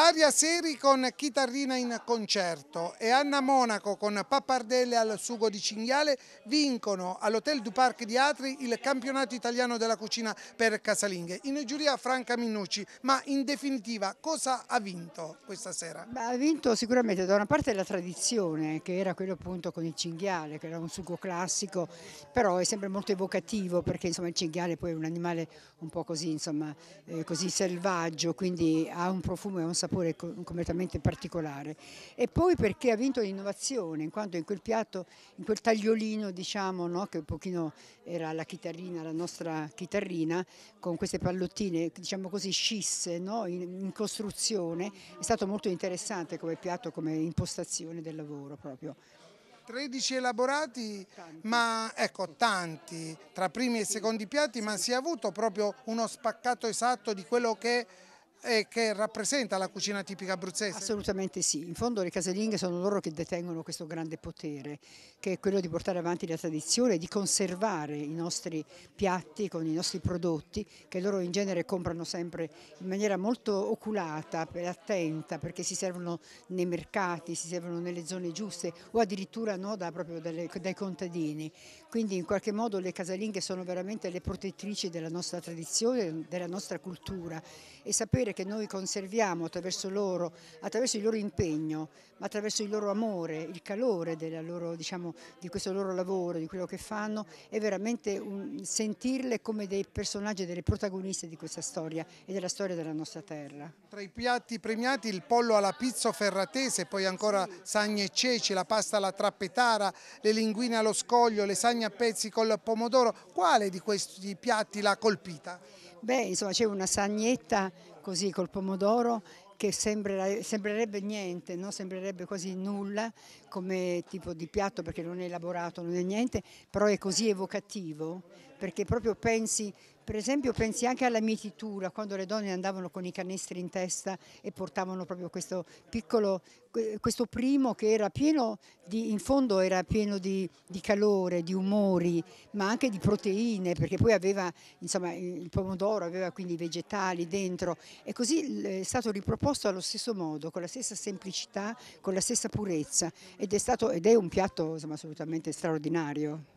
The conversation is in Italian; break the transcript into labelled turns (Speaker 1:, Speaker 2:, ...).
Speaker 1: Daria Seri con chitarrina in concerto e Anna Monaco con pappardelle al sugo di cinghiale vincono all'Hotel du Parc di Atri il campionato italiano della cucina per casalinghe. In giuria Franca Minucci, ma in definitiva cosa ha vinto questa sera?
Speaker 2: Beh, ha vinto sicuramente da una parte la tradizione che era quello appunto con il cinghiale che era un sugo classico però è sempre molto evocativo perché insomma il cinghiale poi è un animale un po' così insomma eh, così selvaggio quindi ha un profumo e un sapore sapore completamente particolare e poi perché ha vinto l'innovazione in quanto in quel piatto, in quel tagliolino diciamo no, che un pochino era la chitarrina, la nostra chitarrina con queste pallottine diciamo così scisse no, in, in, costruzione è stato molto interessante come piatto, come impostazione del lavoro proprio.
Speaker 1: 13 elaborati, tanti. ma ecco tanti, tra primi e secondi piatti, ma si è avuto proprio uno spaccato esatto di quello che e che rappresenta la
Speaker 2: cucina tipica abruzzese? Assolutamente sì, in fondo le casalinghe sono loro che detengono questo grande potere che è quello di portare avanti la tradizione, di conservare i nostri piatti con i nostri prodotti che loro in genere comprano sempre in maniera molto oculata, attenta perché si servono nei mercati, si servono nelle zone giuste o addirittura no, da, proprio dalle, dai contadini, quindi in qualche modo le casalinghe sono veramente le protettrici della nostra tradizione, della nostra cultura e sapere sapere che noi conserviamo attraverso loro, attraverso il loro impegno, ma attraverso il loro amore, il calore loro, diciamo, di questo loro lavoro, di quello che fanno, è veramente un, sentirle come dei personaggi, delle protagoniste di questa storia e della storia della nostra terra.
Speaker 1: Tra i piatti premiati il pollo alla pizzo ferratese, poi ancora sì. sagne e ceci, la pasta alla trappetara, le linguine allo scoglio, le sagne a pezzi col pomodoro. Quale di questi piatti
Speaker 2: l'ha colpita? Beh, insomma, c'è una sagnetta così col pomodoro che sembrerebbe niente, no? sembrerebbe quasi nulla come tipo di piatto perché non è elaborato, non è niente, però è così evocativo perché proprio pensi, per esempio pensi anche alla mietitura, quando le donne andavano con i canestri in testa e portavano proprio questo piccolo, questo primo che era pieno, di, in fondo era pieno di, di calore, di umori, ma anche di proteine, perché poi aveva insomma, il pomodoro, aveva quindi i vegetali dentro e così è stato riproposto allo stesso modo, con la stessa semplicità, con la stessa purezza ed è, stato, ed è un piatto insomma, assolutamente straordinario.